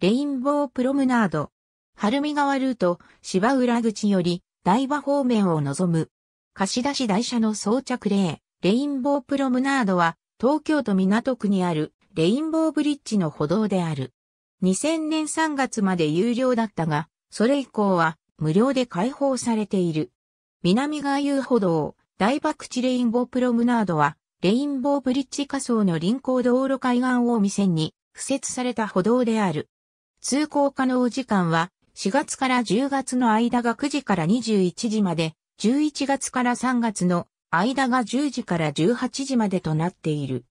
レインボープロムナード。晴海川ルート、芝浦口より、台場方面を望む。貸出台車の装着例、レインボープロムナードは、東京都港区にある、レインボーブリッジの歩道である。2000年3月まで有料だったが、それ以降は、無料で開放されている。南側遊歩道、台場口レインボープロムナードは、レインボーブリッジ仮想の臨港道路海岸を未線に、敷設された歩道である。通行可能時間は4月から10月の間が9時から21時まで、11月から3月の間が10時から18時までとなっている。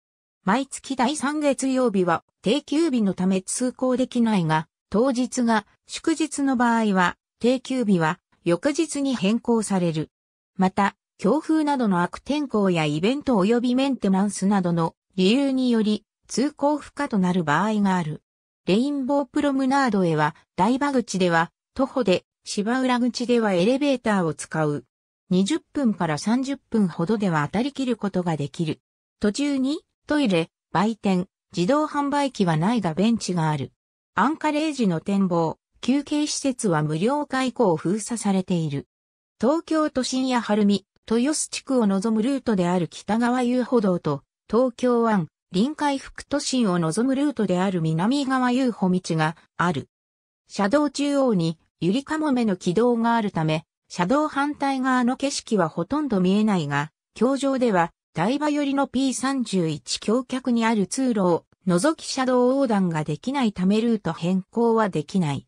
毎月第3月曜日は定休日のため通行できないが、当日が祝日の場合は定休日は翌日に変更される。また、強風などの悪天候やイベント及びメンテナンスなどの理由により通行不可となる場合がある。レインボープロムナードへは、台場口では、徒歩で、芝浦口ではエレベーターを使う。20分から30分ほどでは当たり切ることができる。途中に、トイレ、売店、自動販売機はないがベンチがある。アンカレージの展望、休憩施設は無料開口封鎖されている。東京都心や晴海、豊洲地区を望むルートである北側遊歩道と、東京湾、臨海副都心を望むルートである南側遊歩道がある。車道中央にゆりかもめの軌道があるため、車道反対側の景色はほとんど見えないが、橋上では台場寄りの P31 橋脚にある通路を覗き車道横断ができないためルート変更はできない。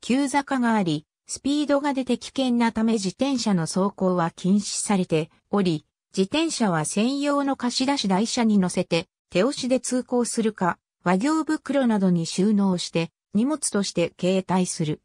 急坂があり、スピードが出て危険なため自転車の走行は禁止されており、自転車は専用の貸し出し台車に乗せて手押しで通行するか、和行袋などに収納して荷物として携帯する。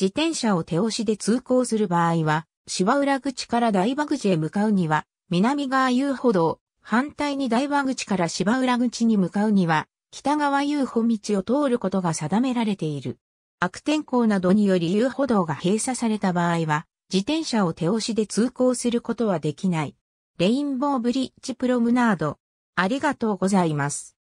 自転車を手押しで通行する場合は、芝浦口から大場口へ向かうには、南側遊歩道、反対に大場口から芝浦口に向かうには、北側遊歩道を通ることが定められている。悪天候などにより遊歩道が閉鎖された場合は、自転車を手押しで通行することはできない。レインボーブリッジプロムナード、ありがとうございます。